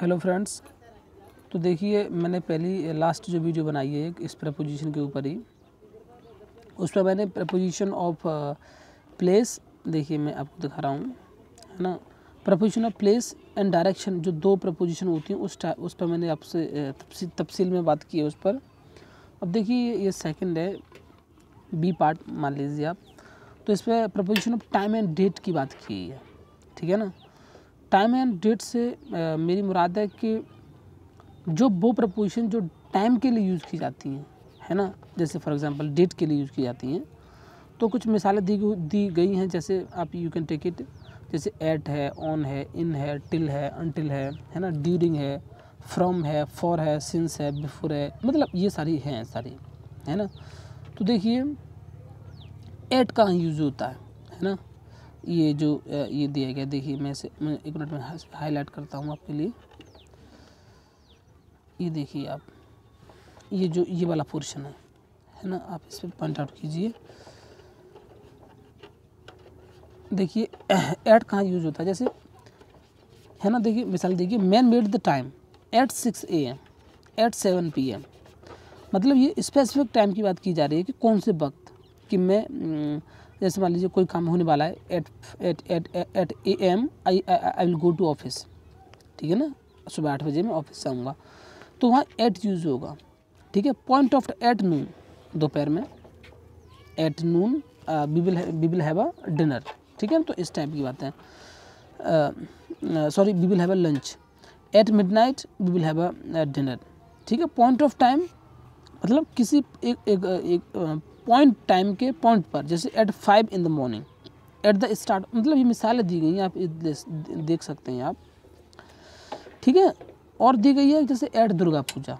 hello friends तो देखिए मैंने पहली लास्ट जो वीडियो बनाई है इस प्रपोजिशन के ऊपर ही उस पर मैंने प्रपोजिशन ऑफ प्लेस देखिए मैं आपको दिखा रहा हूँ है ना preposition of place and direction जो दो प्रपोजिशन होती हैं उस उस पर मैंने आपसे uh, तफसील में बात की है उस पर अब देखिए ये सेकंड है बी पार्ट मान लीजिए आप तो इस पर preposition of time and date की बात की है ठीक है ना टाइम एंड डेट से आ, मेरी मुराद है कि जो वो प्रपोजिशन जो टाइम के लिए यूज़ की जाती हैं है ना जैसे फॉर एग्जांपल डेट के लिए यूज़ की जाती हैं तो कुछ मिसालें दी दी गई हैं जैसे आप यू कैन टेक इट जैसे एट है ऑन है इन है टिल है अनटिल है है ना ड्यूरिंग है फ्रॉम है फॉर है सिंस है बिफोर है मतलब ये सारी हैं सारी है ना तो देखिए एट कहाँ यूज़ होता है है ना ये जो ये दिया गया देखिए मैं इसे एक मिनट में हाईलाइट करता हूँ आपके लिए ये देखिए आप ये जो ये वाला पोर्शन है है ना आप इस पर पॉइंट आउट कीजिए देखिए एट कहाँ यूज होता है जैसे है ना देखिए मिसाल देखिए man made the time at six A M at seven P M मतलब ये स्पेसिफिक टाइम की बात की जा रही है कि कौन से वक्त कि मैं जैसे मान लीजिए कोई काम होने वाला है at at at eight A M I I will go to office ठीक है ना सुबह आठ बजे मैं ऑफिस जाऊँगा तो वहाँ एट यूज़ होगा ठीक है पॉइंट ऑफ एट नून दोपहर में at noon we will have a dinner ठीक है तो इस टाइप की बात है sorry we will have a lunch at midnight we will have a dinner ठीक है पॉइंट ऑफ टाइम मतलब किसी एक एक, एक पॉइंट टाइम के पॉइंट पर जैसे at five in the morning at the start मतलब ये मिसालें दी गई हैं आप देख सकते हैं आप ठीक है और दी गई है जैसे एट दुर्गा पूजा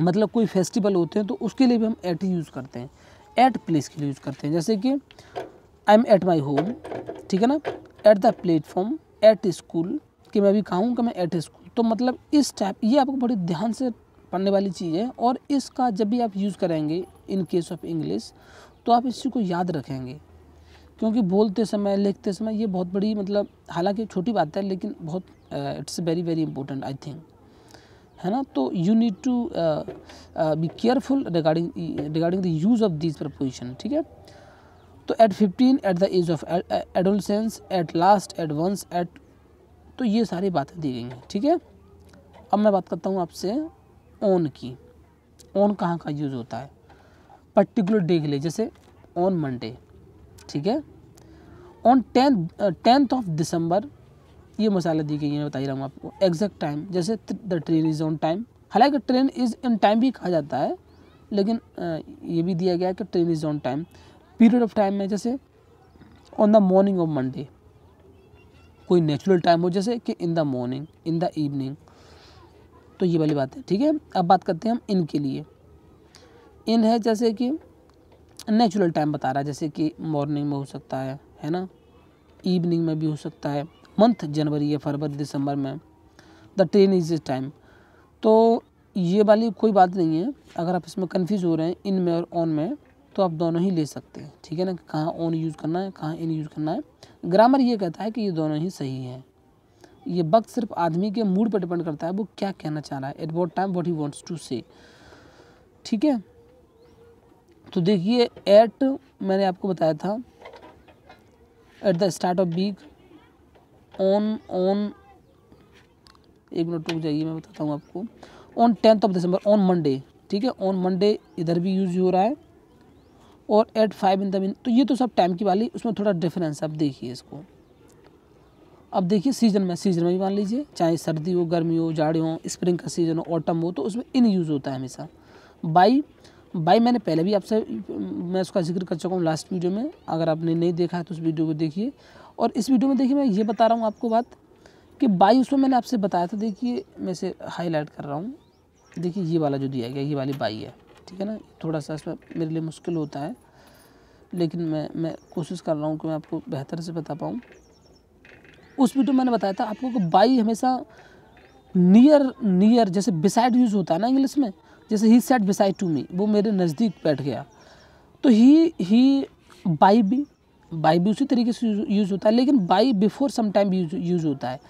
मतलब कोई फेस्टिवल होते हैं तो उसके लिए भी हम एट यूज़ करते हैं एट प्लेस के लिए यूज़ करते हैं जैसे कि I am at my home ठीक है ना at the platform at school कि मैं अभी कहूँ कि मैं एट स्कूल तो मतलब इस टाइप ये आपको बड़े ध्यान से पढ़ने वाली चीज़ है और इसका जब भी आप यूज़ करेंगे इन केस ऑफ इंग्लिश तो आप इस चीज़ को याद रखेंगे क्योंकि बोलते समय लिखते समय ये बहुत बड़ी मतलब हालांकि छोटी बात है लेकिन बहुत it's very very important I think है ना तो you need to be careful regarding regarding the use of this preposition ठीक है तो at fifteen at the age of adolescence at last at once at तो ये सारी बातें दी गई हैं ठीक है अब मैं बात करता हूँ आपसे ऑन की ऑन कहाँ का यूज़ होता है पर्टिकुलर डे के लिए जैसे ऑन मंडे ठीक है on tenth tenth of December ये मसाला दी गई है बताई रहा हूँ आपको एग्जैक्ट टाइम जैसे the train is on time हालांकि ट्रेन इज़ इन टाइम भी कहा जाता है लेकिन ये भी दिया गया है कि train is on time period of time में जैसे on the morning of Monday कोई नेचुरल टाइम हो जैसे कि in the morning in the evening तो ये वाली बात है ठीक है अब बात करते हैं हम इन के लिए इन है जैसे कि नेचुरल टाइम बता रहा है जैसे कि मॉर्निंग में हो सकता है है ना इवनिंग में भी हो सकता है मंथ जनवरी या फरवरी दिसंबर में the train is is time तो ये वाली कोई बात नहीं है अगर आप इसमें कन्फ्यूज़ हो रहे हैं इन में और ऑन में तो आप दोनों ही ले सकते हैं ठीक है ना कहाँ ऑन यूज़ करना है कहाँ इन यूज़ करना है ग्रामर ये कहता है कि ये दोनों ही सही है ये वक्त सिर्फ आदमी के मूड पर डिपेंड करता है वो क्या कहना चाह रहा है at what time what he wants to say ठीक है तो देखिए एट मैंने आपको बताया था at the start of week on on एक मिनट रुक जाइए मैं बताता हूँ आपको on tenth of December on Monday ठीक है ऑन मंडे इधर भी यूज हो रहा है और एट फाइव इन द मिन तो ये तो सब टाइम की वाली उसमें थोड़ा डिफरेंस आप देखिए इसको अब देखिए सीजन में सीजन में भी मान लीजिए चाहे सर्दी हो गर्मी हो जाड़े हो स्प्रिंग का सीजन हो ऑटम हो तो उसमें इन यूज़ होता है हमेशा बाई बाई मैंने पहले भी आपसे मैं उसका जिक्र कर चुका हूँ लास्ट वीडियो में अगर आपने नहीं देखा है तो उस वीडियो को देखिए और इस वीडियो में देखिए मैं ये बता रहा हूँ आपको बात कि बाई उसमें मैंने आपसे बताया था देखिए मैं इसे हाईलाइट कर रहा हूँ देखिए ये वाला जो दिया गया ये वाली बाई है ठीक है ना थोड़ा सा इसमें मेरे लिए मुश्किल होता है लेकिन मैं मैं कोशिश कर रहा हूँ कि मैं आपको बेहतर से बता पाऊँ उस वीडियो मैंने बताया था आपको बाई हमेशा नियर नियर जैसे बिसाइड यूज़ होता है ना इंग्लिश में जैसे he sat beside to me वो मेरे नज़दीक बैठ गया तो ही ही बाई भी बाई भी उसी तरीके से यूज़ होता है लेकिन बाई बिफोर समटाइम यूज़ होता है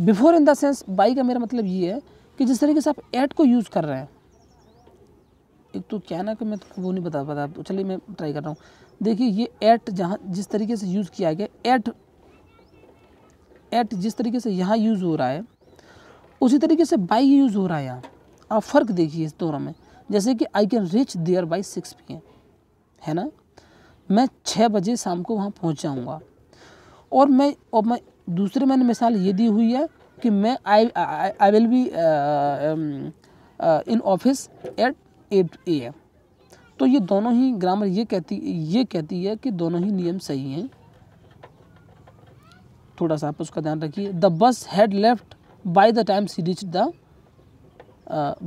बिफोर इन देंस बाई का मेरा मतलब ये है कि जिस तरीके से आप एट को यूज़ कर रहे हैं एक तो क्या ना कि मैं तो वो नहीं बता पाता तो चलिए मैं ट्राई कर रहा हूँ देखिए ये एट जहाँ जिस तरीके से यूज़ किया गया एट एट जिस तरीके से यहाँ यूज़ हो रहा है उसी तरीके से बाई यूज़ हो रहा है यहाँ आप फ़र्क देखिए इस दोनों में जैसे कि I can reach there by six P M है ना मैं छः बजे शाम को वहाँ पहुँच जाऊँगा और मैं और मैं दूसरे मैंने मिसाल ये दी हुई है कि मैं I I will be in office at eight A M तो ये दोनों ही ग्रामर ये कहती ये कहती है कि दोनों ही नियम सही हैं थोड़ा सा आप उसका ध्यान रखिए the bus had left by the time she reach the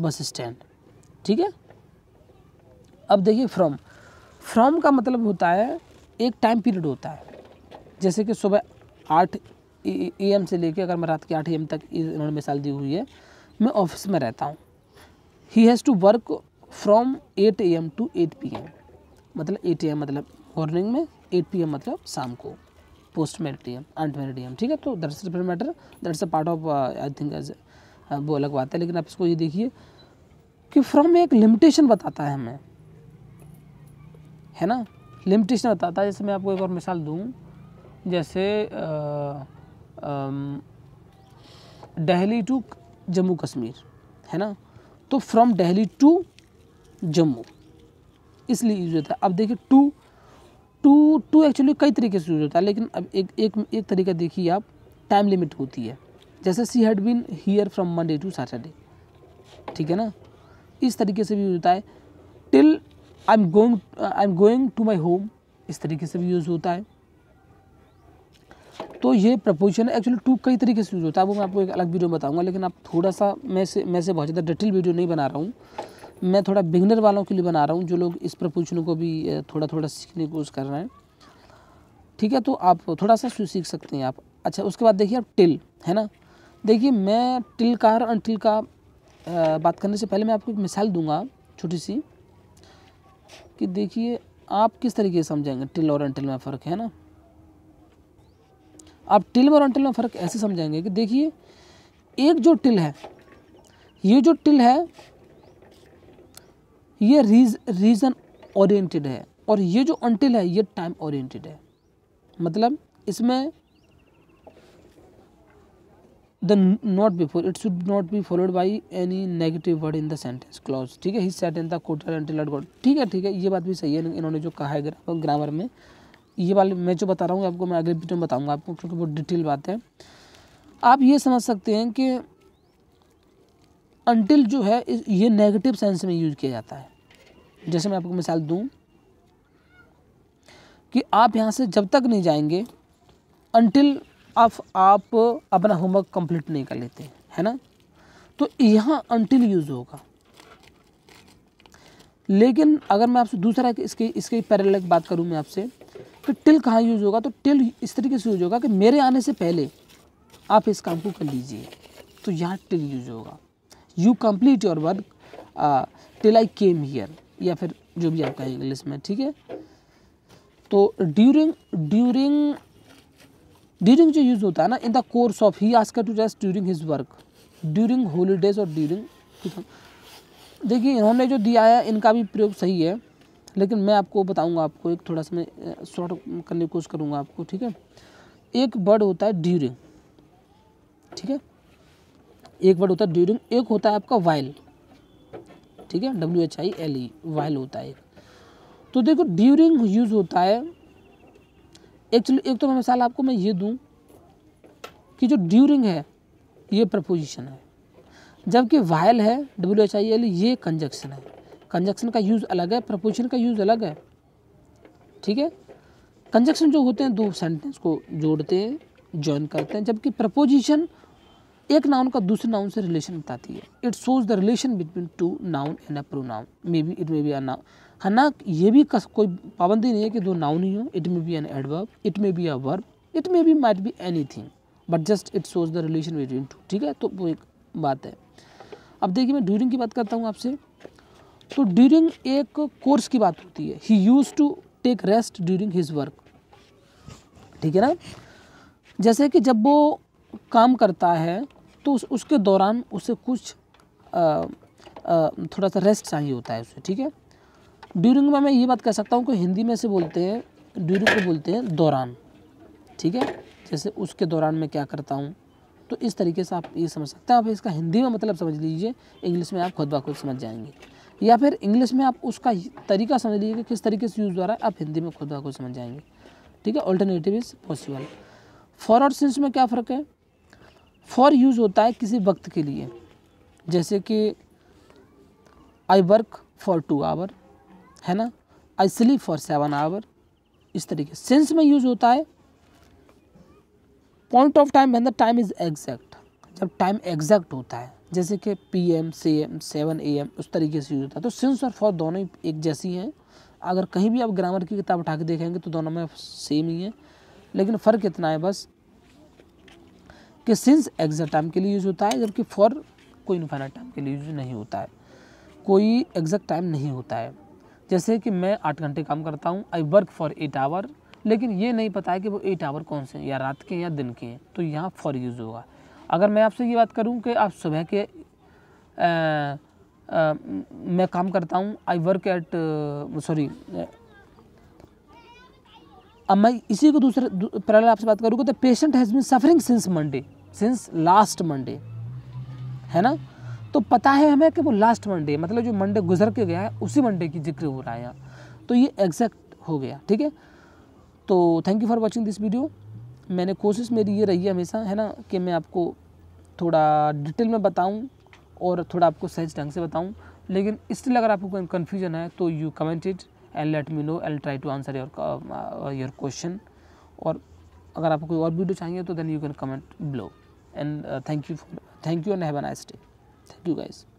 bus stand ठीक है अब देखिए फ्रॉम फ्रॉम का मतलब होता है एक टाइम पीरियड होता है जैसे कि सुबह आठ ए एम से लेकर अगर मैं रात के आठ ए एम तक इन्होंने मिसाल दी हुई है मैं ऑफिस में रहता हूँ he has to work from eight A M to eight P M मतलब एट ए एम मतलब मॉर्निंग में एट पी एम मतलब शाम को पोस्ट मेरिडियम अंट मेरिडियम ठीक है तो that's differ matter that's a part of I think as वो अलग बात है लेकिन आप इसको ये देखिए कि फ्रॉम एक लिमिटेशन बताता है हमें है ना लिमिटेशन बताता है जैसे मैं आपको एक और मिसाल दूँ जैसे डेहली टू जम्मू कश्मीर है ना तो फ्रॉम डेहली टू जम्मू इसलिए यूज होता है अब देखिए टू टू टू एक्चुअली कई तरीके से यूज होता है लेकिन अब एक एक एक तरीका देखिए आप टाइम लिमिट होती है जैसे she had been here from Monday to Saturday ठीक है ना इस तरीके से भी यूज होता है till I am going I am going to my home इस तरीके से भी यूज़ होता है तो ये प्रपोजिशन एक्चुअली टू कई तरीके से यूज़ होता है वो मैं आपको एक अलग वीडियो बताऊंगा लेकिन आप थोड़ा सा मैं से मैं से बहुत ज़्यादा डिटेल वीडियो नहीं बना रहा हूँ मैं थोड़ा बिगनर वालों के लिए बना रहा हूँ जो लोग इस प्रपोजनों को भी थोड़ा थोड़ा सीखने की कोशिश कर रहे हैं ठीक है तो आप थोड़ा सा सीख सकते हैं आप अच्छा उसके बाद देखिए आप टिल है ना देखिए मैं टिल का और टिल का बात करने से पहले मैं आपको एक मिसाल दूंगा छोटी सी कि देखिए आप किस तरीके से समझेंगे टिल और अनटिल में फ़र्क है ना आप टिल और अनटिल में फ़र्क ऐसे समझेंगे कि देखिए एक जो टिल है ये जो टिल है ये रीज रीज़न ओरिएंटेड है और ये जो अंटिल है ये टाइम ओरिएंटेड है मतलब इसमें the not before it should not be followed by any negative word in the sentence clause ठीक है he sat in the quarter until god ठीक है ठीक है ये बात भी सही है इन्होंने जो कहा है ग्रामर में ये वाले मैं जो बता रहा हूँ आपको मैं अगले वीडियो में बताऊँगा आपको क्योंकि वो डिटेल बात है आप ये समझ सकते हैं कि अनटिल जो है ये नेगेटिव सेंस में यूज किया जाता है जैसे मैं आपको मिसाल दूँ कि आप यहाँ से जब तक नहीं जाएंगे अनटिल आप आप अपना होमवर्क कंप्लीट नहीं कर लेते है ना तो यहाँ अनटिल यूज़ होगा लेकिन अगर मैं आपसे दूसरा इसके इसके पैरेलल बात करूँ मैं आपसे तो टिल कहाँ यूज़ होगा तो टिल इस तरीके से यूज होगा कि मेरे आने से पहले आप इस काम को कर लीजिए तो यहाँ टिल यूज होगा you complete your work till I came here या फिर जो भी आप इंग्लिश में ठीक है तो ड्यूरिंग ड्यूरिंग ड्यूरिंग जो यूज़ होता है ना in the course of he asked to rest during his work during holidays और ड्यूरिंग देखिए इन्होंने जो दिया है इनका भी प्रयोग सही है लेकिन मैं आपको बताऊंगा आपको एक थोड़ा सा मैं शॉर्ट करने की कोशिश करूँगा आपको ठीक है एक वर्ड होता है ड्यूरिंग ठीक है एक वर्ड होता है ड्यूरिंग एक होता है आपका वाइल ठीक है W H I L E while होता है तो देखो ड्यूरिंग यूज होता है एक्चुअली एक तो मैं मिसाल आपको मैं ये दूँ कि जो ड्यूरिंग है ये प्रपोजिशन है जबकि वायल है डब्ल्यू एच आई एल ये कंजक्शन है कंजक्शन का यूज़ अलग है प्रपोजिशन का यूज़ अलग है ठीक है कंजक्शन जो होते हैं दो सेंटेंस को जोड़ते हैं ज्वाइन करते हैं जबकि प्रपोजिशन एक नाउन का दूसरे नाउन से रिलेशन बताती है it shows the relation between two noun and a noun may be it may be a है ना ये भी कस, कोई पाबंदी नहीं है कि दो नाउन ही हो it may be an adverb it may be a verb it may be might be anything but just it shows the relation between two ठीक है तो वो एक बात है अब देखिए मैं ड्यूरिंग की बात करता हूँ आपसे तो ड्यूरिंग एक कोर्स की बात होती है he use to take rest during his work ठीक है ना जैसे कि जब वो काम करता है तो उस उसके दौरान उसे कुछ आ, आ, थोड़ा सा रेस्ट चाहिए होता है उसे ठीक है ड्यूरिंग में मैं ये बात कह सकता हूँ कि हिंदी में से बोलते हैं ड्यूरिंग को बोलते हैं दौरान ठीक है जैसे उसके दौरान मैं क्या करता हूँ तो इस तरीके से आप ये समझ सकते हैं आप इसका हिंदी में मतलब समझ लीजिए इंग्लिश में आप खुद ब खुद समझ जाएंगे या फिर इंग्लिश में आप उसका तरीका समझ लीजिए कि किस तरीके से यूज़ हो रहा है आप हिंदी में खुद ब खुद समझ जाएंगे ठीक है alternative is possible forward sense में क्या फ़र्क है फॉर यूज़ होता है किसी वक्त के लिए जैसे कि I work for two hour है ना I sleep for seven hour इस तरीके सेंस में यूज़ होता है point of time and time is exact जब टाइम एग्जैक्ट होता है जैसे कि P M C M seven A M उस तरीके से यूज होता है तो सेंस और फॉर दोनों ही एक जैसी हैं अगर कहीं भी आप ग्रामर की किताब उठा के देखेंगे तो दोनों में सेम ही है लेकिन फ़र्क इतना है बस कि सिंस एग्जैक्ट टाइम के लिए यूज होता है जबकि फॉर कोई इनफाइनाइट टाइम के लिए यूज नहीं होता है कोई एग्जैक्ट टाइम नहीं होता है जैसे कि मैं आठ घंटे काम करता हूँ I work for eight hour लेकिन ये नहीं पता है कि वो एट आवर कौन से हैं या रात के या दिन के हैं तो यहाँ फॉर यूज़ होगा अगर मैं आपसे ये बात करूँ कि आप सुबह के आ, आ, मैं काम करता हूँ आई वर्क एट सॉरी अब मैं इसी को दूसरे दू, पहले आपसे बात करूँगा तो patient has been suffering since Monday since last Monday है ना तो पता है हमें कि वो लास्ट मंडे मतलब जो मंडे गुजर के गया है उसी मंडे की जिक्र हो रहा है यहाँ तो ये एग्जैक्ट हो गया ठीक है तो thank you for watching this video मैंने कोशिश मेरी ये रही है हमेशा है ना कि मैं आपको थोड़ा डिटेल में बताऊँ और थोड़ा आपको सही ढंग से बताऊँ लेकिन इसलिए अगर आपको कोई कन्फ्यूजन है तो you commented and let me know I'll try to answer your your question और अगर आपको कोई और वीडियो चाहिए तो then you can comment below and thank you for thank you and have a nice day thank you guys